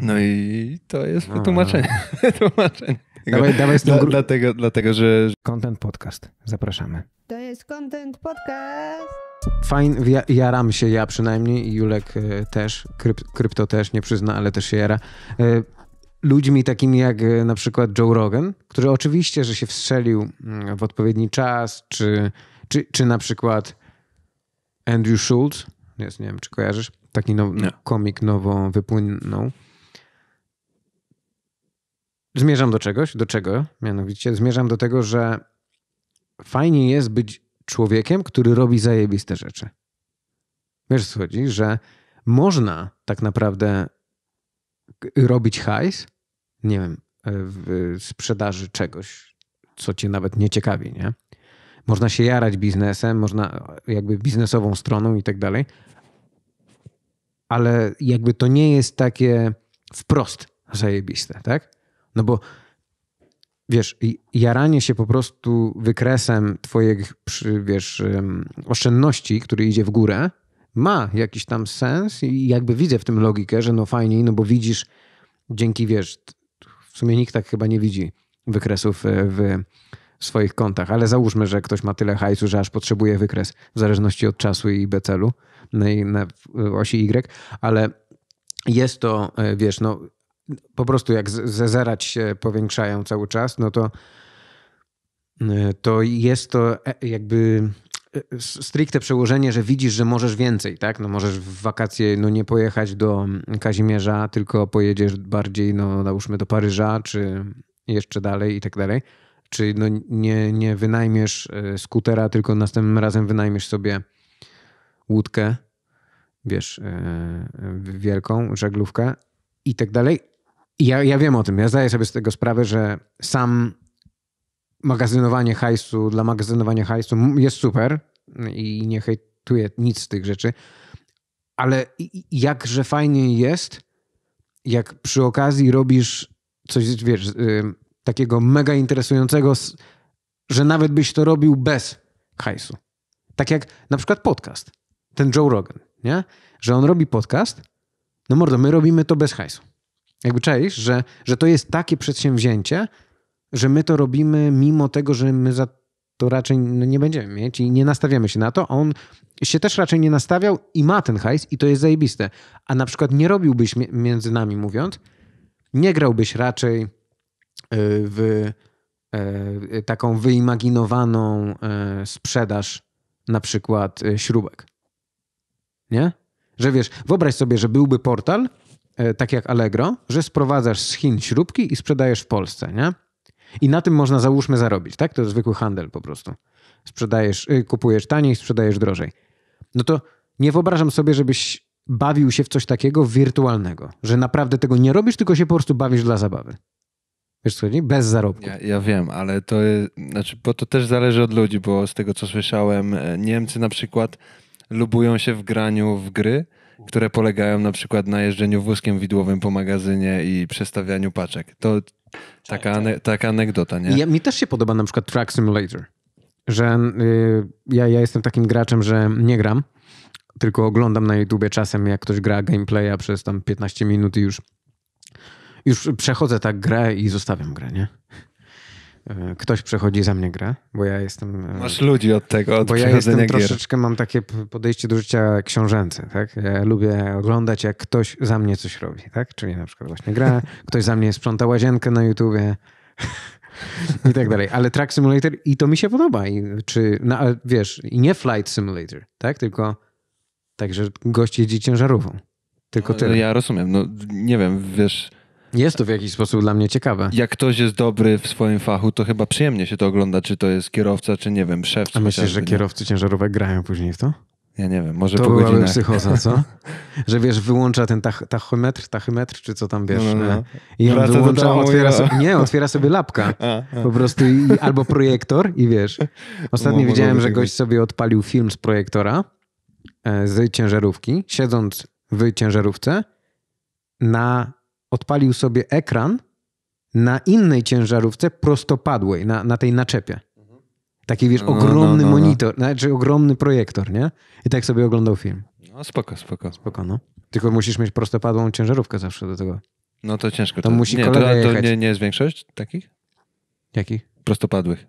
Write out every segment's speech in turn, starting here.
No i to jest A. No, wytłumaczenie. No, no. wytłumaczenie. Dawaj, dawaj z gru... dlatego, dlatego, że... Content Podcast. Zapraszamy. To jest Content Podcast. Fajn, jaram się ja przynajmniej, i Julek e, też, Kryp, krypto też, nie przyzna, ale też się jara. E, ludźmi takimi jak e, na przykład Joe Rogan, który oczywiście, że się wstrzelił mm, w odpowiedni czas, czy, czy, czy na przykład Andrew Schultz, jest, nie wiem, czy kojarzysz, taki now, komik nowo wypłynął zmierzam do czegoś, do czego mianowicie? Zmierzam do tego, że fajnie jest być człowiekiem, który robi zajebiste rzeczy. Wiesz, co chodzi? Że można tak naprawdę robić hajs, nie wiem, w sprzedaży czegoś, co cię nawet nie ciekawi, nie? Można się jarać biznesem, można jakby biznesową stroną i tak dalej, ale jakby to nie jest takie wprost zajebiste, tak? No bo wiesz, jaranie się po prostu wykresem twoich, wiesz, oszczędności, który idzie w górę, ma jakiś tam sens i jakby widzę w tym logikę, że no fajniej, no bo widzisz dzięki, wiesz, w sumie nikt tak chyba nie widzi wykresów e, w swoich kontach, ale załóżmy, że ktoś ma tyle hajsu, że aż potrzebuje wykres w zależności od czasu i becelu no na, na osi Y, ale jest to, e, wiesz, no po prostu jak zezerać się powiększają cały czas, no to, e, to jest to e, jakby e, stricte przełożenie, że widzisz, że możesz więcej, tak? No możesz w wakacje no nie pojechać do Kazimierza, tylko pojedziesz bardziej, no nałóżmy do Paryża, czy jeszcze dalej i tak dalej. Czy no nie, nie wynajmiesz skutera, tylko następnym razem wynajmiesz sobie łódkę, wiesz, wielką żaglówkę i tak dalej ja, ja wiem o tym. Ja zdaję sobie z tego sprawę, że sam magazynowanie hajsu dla magazynowania hajsu jest super i nie hejtuję nic z tych rzeczy, ale jakże fajnie jest, jak przy okazji robisz coś, wiesz, y, takiego mega interesującego, że nawet byś to robił bez hajsu. Tak jak na przykład podcast. Ten Joe Rogan, nie? Że on robi podcast, no mordo, my robimy to bez hajsu. Jakby czaisz, że, że to jest takie przedsięwzięcie, że my to robimy mimo tego, że my za to raczej no, nie będziemy mieć i nie nastawiamy się na to. On się też raczej nie nastawiał i ma ten hajs i to jest zajebiste. A na przykład nie robiłbyś między nami mówiąc, nie grałbyś raczej y, w e, taką wyimaginowaną e, sprzedaż na przykład e, śrubek. Nie? Że wiesz, wyobraź sobie, że byłby portal, E, tak jak Allegro, że sprowadzasz z Chin śrubki i sprzedajesz w Polsce, nie? I na tym można załóżmy zarobić, tak? To jest zwykły handel po prostu. Sprzedajesz, y, kupujesz taniej, sprzedajesz drożej. No to nie wyobrażam sobie, żebyś bawił się w coś takiego wirtualnego, że naprawdę tego nie robisz, tylko się po prostu bawisz dla zabawy. Wiesz co, nie? Bez zarobku. Ja, ja, wiem, ale to znaczy, bo to też zależy od ludzi, bo z tego co słyszałem, e, Niemcy na przykład lubują się w graniu w gry, które polegają na przykład na jeżdżeniu wózkiem widłowym po magazynie i przestawianiu paczek. To taka, tak, ane tak. taka anegdota, nie? Ja, mi też się podoba na przykład Track Simulator, że y, ja, ja jestem takim graczem, że nie gram, tylko oglądam na YouTubie czasem, jak ktoś gra gameplaya przez tam 15 minut i już, już przechodzę tak grę i zostawiam grę, nie? E, ktoś przechodzi za mnie grę, bo ja jestem... E, Masz ludzi od tego, od Bo ja jestem gier. troszeczkę, mam takie podejście do życia książęce, tak? Ja lubię oglądać, jak ktoś za mnie coś robi, tak? Czyli na przykład właśnie gra, ktoś za mnie sprząta łazienkę na YouTubie i tak dalej. Ale Track Simulator i to mi się podoba. I, czy, no, wiesz, i nie Flight Simulator, tak? Tylko tak, że gość jeździ ciężarówką. Tylko no, tyle. Ja rozumiem. No, nie wiem, wiesz jest to w jakiś sposób dla mnie ciekawe. Jak ktoś jest dobry w swoim fachu, to chyba przyjemnie się to ogląda, czy to jest kierowca, czy nie wiem, szef. A myślisz, że kierowcy ciężarowe ciężarówek grają później w to? Ja nie wiem, może to po godzinach. To byłaby psychoza, co? Że wiesz, wyłącza ten tach, tachymetr, tachymetr, czy co tam, wiesz. No, no, e, no. I on wyłącza, domu, otwiera ja. sobie, nie, otwiera sobie lapka. A, a. Po prostu i, albo projektor i wiesz. Ostatnio widziałem, że tak gość sobie odpalił film z projektora, e, z ciężarówki, siedząc w ciężarówce na odpalił sobie ekran na innej ciężarówce prostopadłej, na, na tej naczepie. Taki, wiesz, no, ogromny no, no, no, monitor, znaczy ogromny projektor, nie? I tak sobie oglądał film. No spoko, spoko. Spoko, no. Tylko musisz mieć prostopadłą ciężarówkę zawsze do tego. No to ciężko. to, musi nie, kolega to, to nie, nie jest większość takich? Jakich? Prostopadłych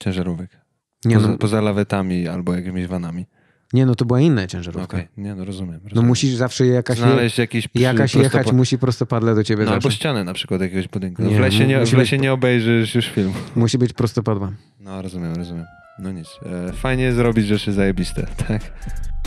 ciężarówek. Nie, poza, no. poza lawetami albo jakimiś vanami. Nie, no to była inna ciężarówka. okay. nie, no rozumiem, no rozumiem, No musisz zawsze jakaś, Znaleźć je, jakiś jakaś jechać, musi prostopadle do ciebie No zawsze. albo ścianę na przykład jakiegoś budynku. No, nie, w lesie, nie, w lesie być... nie obejrzysz już filmu. Musi być prostopadła. No rozumiem, rozumiem. No nic. E, fajnie zrobić rzeczy zajebiste, tak?